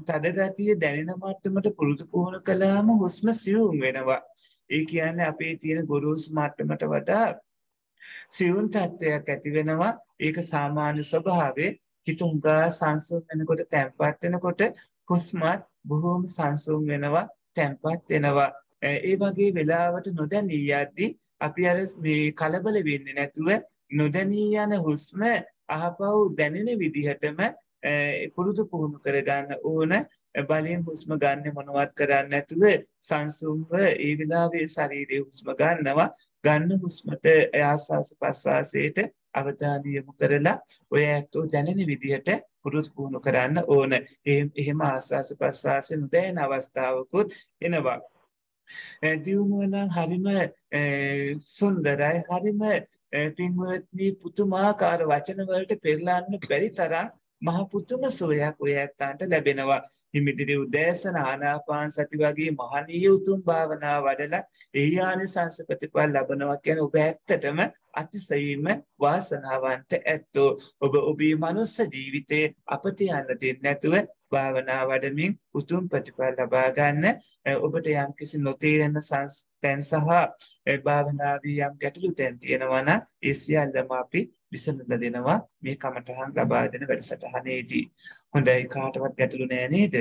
තද ගතිය දැනෙන මට්ටමට පුරුදු පුහුණු කළාම හුස්ම සියුම් වෙනවා. ඒ කියන්නේ අපේ තියෙන ගොරෝසු මට්ටමට වඩා සියුම් තත්වයක් ඇති වෙනවා ඒක සාමාන්‍ය ස්වභාවයේ හිතුංගා සංසුම් වෙනකොට තැම්පත් වෙනකොට කුස්මත් බොහෝම සංසුම් වෙනවා තැම්පත් වෙනවා ඒ වගේ වෙලාවට නොදැනී යද්දී අපි අර මේ කලබල වෙන්නේ නැතුව නොදැනී යන හුස්ම අහපව් දැනෙන විදිහටම පුරුදු පුහුණු කරගන්න ඕන බලයෙන් හුස්ම ගන්න මොනවත් කරන්න නැතුව සංසුම්ව ඒ වෙලාවේ ශරීරයේ හුස්ම ගන්නවා ගන්න හුස්මට ආස්වාස ප්‍රස්වාසයට අවධානය යොමු කරලා ඔය ඇත්තෝ දැනෙන විදිහට පුරුදු පුහුණු කරන්න ඕන. එහෙම ආස්වාස ප්‍රස්වාසයෙන් දැනෙන අවස්ථාවකුත් එනවා. දියුණුව නම් හරිම සුන්දරයි. හරිම පින්වත්නි පුතුමාකාර වචන වලට පෙරලන්න බැරි තරම් මහ පුදුම සුවයක් ඔය ඇත්තන්ට ලැබෙනවා. හිමිදිරි උදෑසන ආනාපාන සති වගේ මහණී උතුම් භාවනා වඩලා එහි ආනිසංස ප්‍රතිඵල ලබනවා කියන ඔබ ඇත්තටම අතිශයින්ම වාසනාවන්ත ඇත්තෝ ඔබ ඔබේ මනුස්ස ජීවිතේ අපත යන්න දෙන්නේ නැතුව භාවනා වඩමින් උතුම් ප්‍රතිඵල ලබා ගන්න ඔබට යම්කිසි නොතේරෙන සංස්තන් සහ භාවනාවේ යම් ගැටලු තැන් තියෙනවා නම් ඒ සියල්ලම අපි විසඳලා දෙනවා මේ කමටහන් ලබා දෙන වැඩසටහනේදී. හොඳයි කාටවත් ගැටලු නෑ නේද?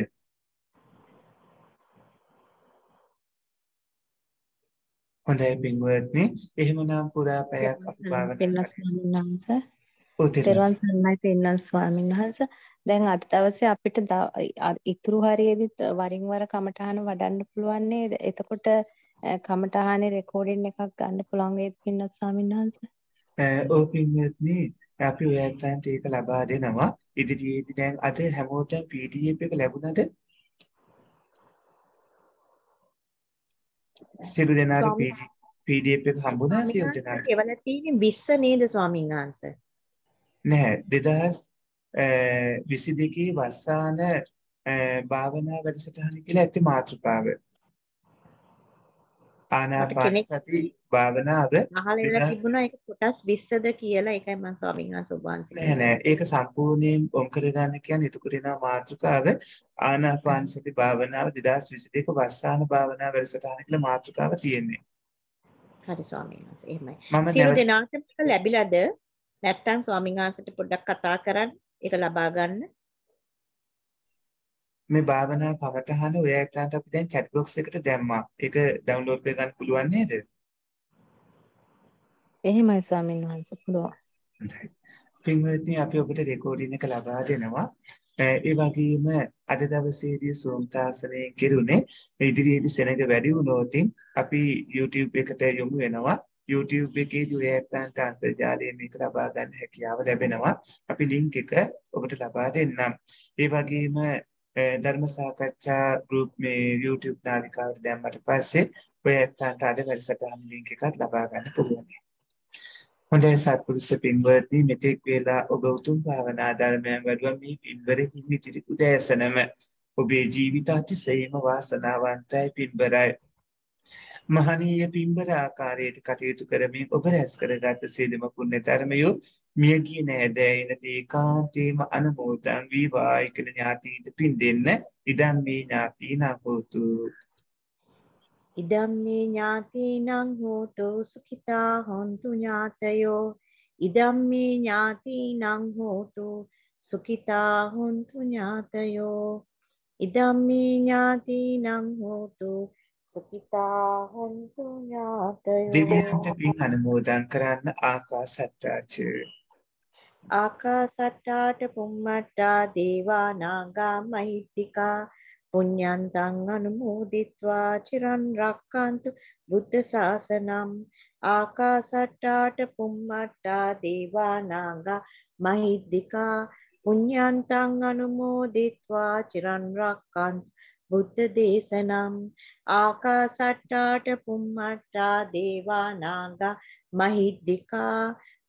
හොඳයි පින්වත්නි එහෙමනම් පුරා පැයක් අපි භාවනා කරනවා. තෙරුවන් සරණයි පෙන්නන් ස්වාමීන් වහන්ස දැන් අද දවසේ අපිට ඉතුරු හරියේදීත් වරින් වර කමටහන වඩන්න පුළුවන් නේද එතකොට කමටහනේ රෙකෝඩින් එකක් ගන්න පුළුවන් වේද පෙන්නන් ස්වාමීන් වහන්ස ඔව් පින්වත්නි අපි ඔයයන්ට ඒක ලබා දෙනවා. ඉදිරියේදී දැන් අද හැමෝටම PDF එක ලැබුණාද? සියලු දෙනාට PDF එක හම්බුණා සියලු දෙනාට. ඒවල තියෙන්නේ 20 නේද ස්වාමීන් වහන්සේ? නෑ 2022 වසාන භාවනා වැඩසටහන කියලා ඇත්තේ මාතෘකාව. ආනාපාන සති භාවනාව අහලා තිබුණා ඒක කොටස් 20ද කියලා ඒකයි මම ස්වාමීන් වහන්සේ ඔබ වහන්සේ නෑ නෑ ඒක සම්පූර්ණයෙන් ඔම් කරගන්න කියන්නේ එතකොට එන මාතෘකාව ආනාපාන සති භාවනාව 2022 වස්සාන භාවනා වැඩසටහන කියලා මාතෘකාව තියෙන්නේ හරි ස්වාමීන් වහන්සේ එහෙමයි සියලු දෙනාටම ලැබිලාද නැත්තම් ස්වාමීන් වහන්සේට පොඩ්ඩක් කතා කරන්න ඒක ලබා ගන්න මේ භාවනා කමටහන ඔය ඇත්තන්ට අපි දැන් chat box එකට දැම්මා. ඒක ඩවුන්ලෝඩ් කර ගන්න පුළුවන් නේද? එහෙමයි ස්වාමීන් වහන්සේ පුළුවන්. පින්වත්නි අපි ඔබට රෙකෝඩින් එක ලබා දෙනවා. ඒ වගේම අද දවසේදී සෝම්තාසනයේ කිරුණේ ඉදිරියේදී සෙනඟ වැඩි වුණොත් අපි YouTube එකට යොමු වෙනවා. YouTube එකේදී ඔය ඇත්තන්ට අන්තර්ජාලයෙන් මේක ලබා ගන්න හැකියාව ලැබෙනවා. අපි link එක ඔබට ලබා දෙන්නම්. ඒ වගේම ධර්ම සාකච්ඡා ගෲප් මේ YouTube නාලිකාවට දැම්මට පස්සේ ඔය ඇත්තන්ට අද වැඩසටහන ලින්ක් එකත් ලබා ගන්න පුළුවන්. හොඳයි සත්පුරුෂ පින්වත්නි මෙතෙක් වේලා ඔබ උතුම් භාවනා ධර්මයන් වැඩුවා මේ පින්බරෙහි මිත්‍රි උදෑසනම ඔබේ ජීවිත අතිශයම වාසනාවන්තයි පින්බරයි. මහනීය පින්බර ආකාරයට කටයුතු කරමින් ඔබ රැස් කරගත් සීලම පුණ්‍ය ධර්මයෝ මිය ගිය නෑදෑයනට ඒකාන්තේම අනුමෝදන් වේවා එකල ඥාතීන්ට පින් දෙන්න ඉදම් මේ ඥාතීන හෝතු ඉදම් මේ ඥාතීනං හෝතු සුඛිතා හොන්තු ඥාතයෝ ඉදම් මේ ඥාතීනං හෝතු සුඛිතා හොන්තු ඥාතයෝ ඉදම් මේ ඥාතීනං හෝතු සුඛිතා හොන්තු ඥාතයෝ දෙවියන්ට පින් අනුමෝදන් කරන්න ආකාසත්තාචේ ආකාසට්ටාට පුම්මට්ටා දේවානාගා මහිත්තිකා පුඤ්ඤන්තං අනුමෝදිත්වා චිරන් රක්칸තු බුද්ධ ශාසනම් ආකාසට්ටාට පුම්මට්ටා දේවානාග මහිද්దికා පුඤ්ඤන්තං අනුමෝදිත්වා චිරන් රක්칸තු බුද්ධ දේශනම් ආකාසට්ටාට පුම්මට්ටා දේවානාග මහිද්దికා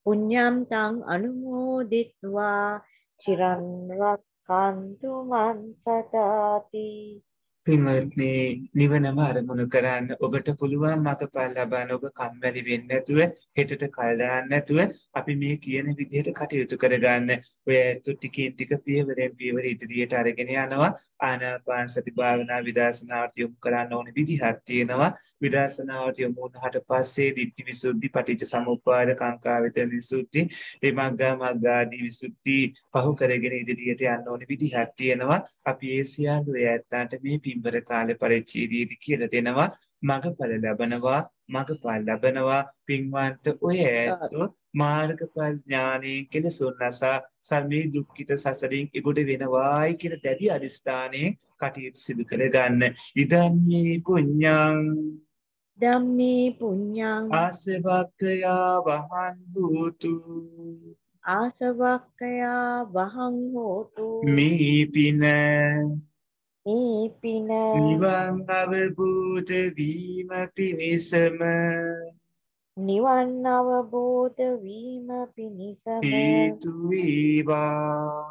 පුඤ්ඤන්තං අනුමෝදිත්වා චිරන් රක්칸තු මන් සතාති පින්වත්නි නිවනම අරමුණු කරන්න ඔබට පුළුවන් මඟපල් ලබන්න ඔබ කම්මැලි වෙන්නේ නැතුව හෙටට කල් දාන්න නැතුව අපි මේ කියන විදිහට කටයුතු කරගන්න ඔය ඇතු ටිකෙන් ටික පියවරෙන් පියවර ඉදිරියට අරගෙන යනවා ආනාපාන සති භාවනා විදර්ශනාවට යොමු කරන්න ඕන විදිහක් තියෙනවා විදර්ශනාවට යොමු වුණාට පස්සේ ditthi visuddhi paticca samuppada කාංකාවිත විසුද්ධි ඒ මග්ගා මග්ගාදී විසුද්ධි පහු කරගෙන ඉදිරියට යන්න ඕනේ විදිහක් තියෙනවා අපි ඒ සියලු ඇත්තන්ට මේ පින්බර කාලේ පරිච්ඡේදයේදී කියලා දෙනවා මගඵල ලබනවා මගඵල ලබනවා පින්වන්ත ඔය ඇත්තෝ මාර්ගඵල ඥානයෙන් කෙලසොන්නසා සමේ දුක්ඛිත සසරින් ඉගොඩ වෙනවායි කියලා දැඩි අදිස්ථානයෙන් කටයුතු සිදු කරගන්න. ඉදන් මේ පුඤ්ඤං ධම්මේ පුඤ්ඤං ආසවක්ඛයා වහං හෝතු ආසවක්ඛයා වහං හෝතු මේ පින මේ පින නිවන් අවබෝධ වීම පිණිසම නිවන් අවබෝධ වීම පිණිසම හේතු වේවා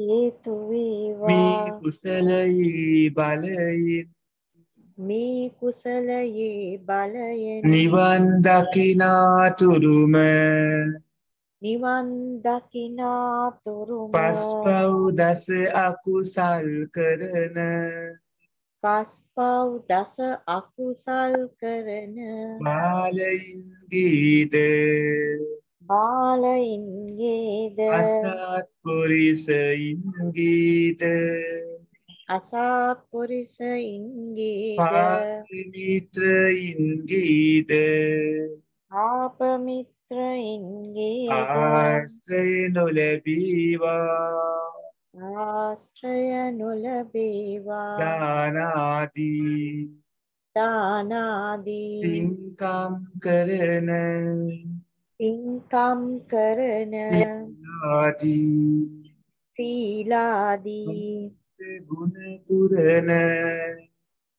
හේතු වේවා මේ කුසලයේ බලයෙන් මේ කුසලයේ බලයෙන් නිවන් දකිනාතුරුම නිවන් දකිනාතුරුම පස්පව් දස අකුසල් කරන පස්පව් දස අකුසල් කරන බාලයින් ගීද බාලයින් ගීද අසත් පුරිසයින් ගීද අසාපුරිසයින්ගේද පාමිත්‍රයින්ගේද ආපමිත්‍රයින්ගේ ආශ්‍රය නොලැබීවා ආශ්‍රය නොලබේවා දානාදී දානාදී පින්කම් කරන පින්කම් කරන ආදී සීලාදී ගුණ පුරන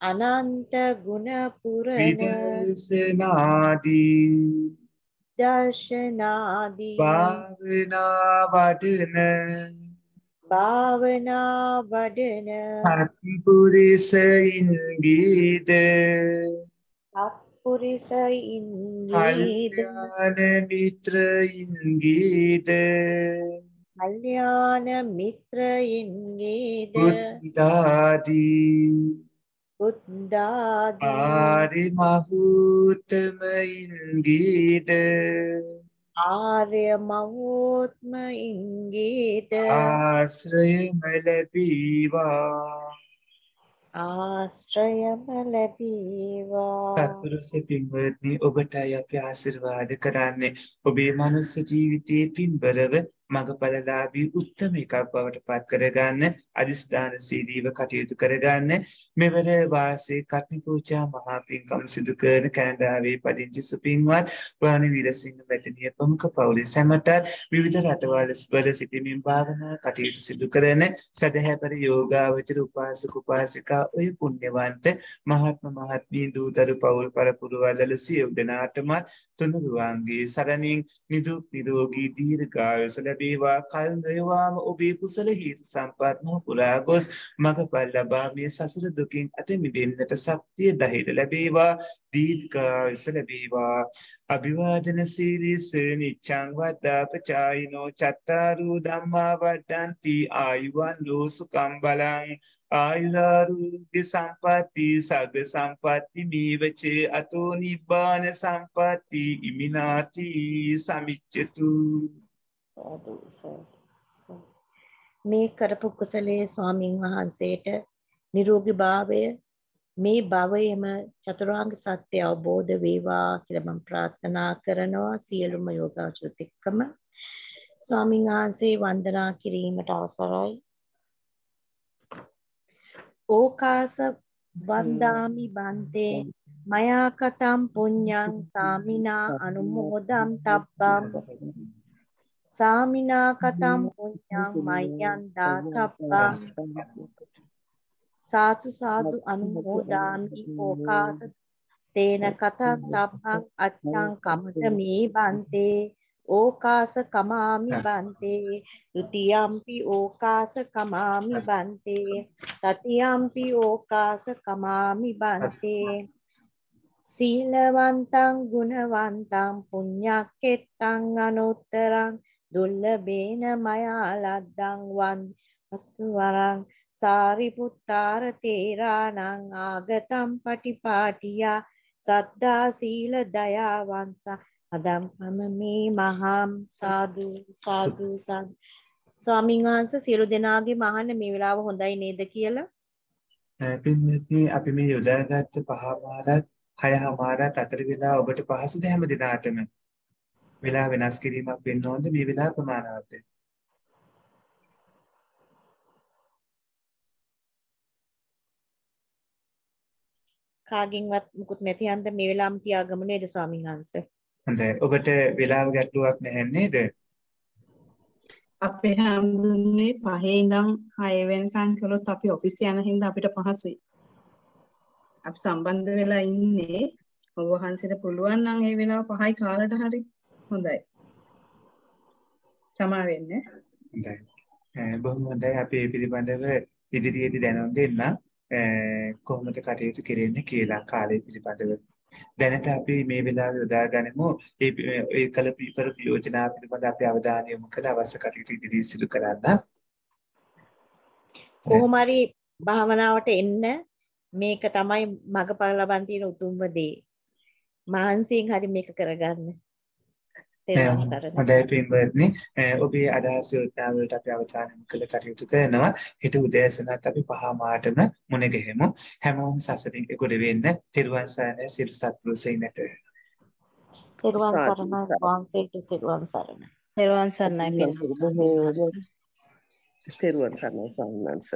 අනන්ත ගුණ පුරන විදර්ශනාදී දර්ශනාදී භාවනා වඩන භාවනා වඩන අත්පුරිසයින්ගේද අත්පුරිසයින්ගේද කල්යාණ මිත්‍රයින්ගේද කල්යාණ මිත්‍රයින්ගේද බුද්ධාදී බුද්ධාදී ආරි මහූතමයින්ගේද ආර්ය මහෝත්මයින්ගේද ආශ්‍රයම ලැබීවා ආශ්‍රයම ලැබීවා සත්පුරුෂ පින්වත්නි ඔබටයි අපි ආශිර්වාද කරන්නේ ඔබේ මනුස්ස ජීවිතයේ පින්බරව මඟඵලලාභී උත්තම එකක් බවට පත් කරගන්න අධිස්ථාන සීදීව කටයුතු කරගන්න මෙවර වාසේ කටනිපූජා මහා පින්කම් සිදු කරන කැනඩාවේ පදිංචි සුපින්වත් වානි වීරසිංහ වැදනිය ප්‍රමුඛ පවුලේ සැමටත් විවිධ රටවල් වල සිටමින් භාවනා කටයුතු සිදු කරන සදහැපර යෝගාවචර උපාසක උපාසිකා ඔය පුණ්‍යවන්ත මහත්ම මහත්මී දූදරු පවුල් පරපුර වල සියලු දෙනාටමත් තුනුරුවන්ගේ සරණින් නිදුක් නිරෝගී දීර්ඝායුෂ ලැබේවා කල් නොයවාම ඔබේ කුසල හේතු සම්පත් පුරා ගොස් මඟපල් ලබා මේ සසර දුකින් අත මිදෙන්නට ශක්තිය දහිත ලැබේවා දීර්ඝායස ලැබේවා අභිවාදන සීලීස නිච්ඡං වද්දාපචායිනෝ චත්තාරෝ ධම්මා වඩ්ඩಂತಿ ආයුවන් දෝ සුඛම් බලං ආයුරාරුග්‍ය සම්පatti සග්ග සම්පatti මීවචේ අතෝ නිබ්බාන සම්පatti ඉමිනාති සමිච්ඡතු සාදු සාදු මේ කරපු කුසලයේ ස්වාමින් වහන්සේට නිරෝගී භාවය මේ භවයේම චතුරාර්ය සත්‍ය අවබෝධ වේවා කියලා මම ප්‍රාර්ථනා කරනවා සියලුම යෝගාචරිත එක්කම ස්වාමීන් වහන්සේ වන්දනා කිරීමට අවසරයි ඕකාස වන්දාමි බන්තේ මයාකටම් පුඤ්ඤං සාමිනා අනුමෝදම් තබ්බම් සාමිනා කතම් පුඤ්ඤං මයං දාතබ්බා සාතු සාතු අනුමෝදාමි ඕකාත තේන කතං සම්භං අච්ඡං කමතමේ බන්තේ ඕකාස කමාමි බන්තේ ဒ ුතියම්පි ඕකාස කමාමි බන්තේ තතියම්පි ඕකාස කමාමි බන්තේ සීලවන්තං ගුණවන්තං පුඤ්ඤක්කෙත්තං අනුත්තරං දුල්ලබේන මයා ලද්දං වන් අස්තුවරං සාරිපුත්තාර තේරාණං ආගතම් පටිපාටියා සද්දා සීල දයාවන්ස අදම් පම මේ මහම් සාදු සාදු සාදු ස්වාමීන් වහන්සේ සියලු දෙනාගේ මහන්න මේ වෙලාව හොඳයි නේද කියලා පින්වත්නි අපි මේ යොදාගත්ත පහමාරත් හයමාරත් අතර වෙලා ඔබට පහසුද හැම දිනාටම වෙලා වෙනස් කිරීමක් වෙන්න ඕනද මේ වෙලාව ප්‍රමාණවත්ද? කාගින්වත් මුකුත් නැති හන්ද මේ වෙලාවම තියාගමු නේද ස්වාමීන් වහන්සේ. හොඳයි. ඔබට වෙලාව ගැටලුවක් නැහැ නේද? අපේ හැමෝන්නේ පහේ ඉඳන් 6 වෙනකන් කළොත් අපි ඔෆිස් යන හින්දා අපිට පහසුයි. අපි සම්බන්ධ වෙලා ඉන්නේ. ඔබ වහන්සේට පුළුවන් නම් ඒ වෙලාව පහයි කාලට හරි හොඳයි. සමා වෙන්න. හොඳයි. බොහොම හොඳයි අපි මේ පිළිබඳව ඉදිරියේදී දැනුම් දෙන්න කොහොමද කටයුතු කෙරෙන්නේ කියලා කාලය පිළිබඳව. දැනට අපි මේ වෙලාවේ යොදා ගනිමු ඒ ඒ කල පිපර යෝජනා පිළිබඳ අපි අවධානය යොමු කළ අවශ්‍ය කටයුතු ඉදිරියේ සිදු කරන්න. කොහොම හරි භාවනාවට එන්න මේක තමයි මගපල ලබන් තියෙන උතුම්ම දේ. මහන්සියෙන් හරි මේක කරගන්න. හොඳයි පින්වත්නි ඔබේ අදහස් යොදාවලට අපි අවධානය කළ කටයුතු කරනවා හිත උදෑසනත් අපි පහමාටම මුණ ගැහෙමු හැමෝම සසරින් ගොඩ වෙන්න තිරුවන් සරණයි සිරු සත්පුරුෂ ඉන්නට තිරුවන් සරණයි වහන්සේට තිරුවන් සරණයි තිරුවන් සරණයි පින්වත්නි තිරුවන් සරණයි සම්මන්ස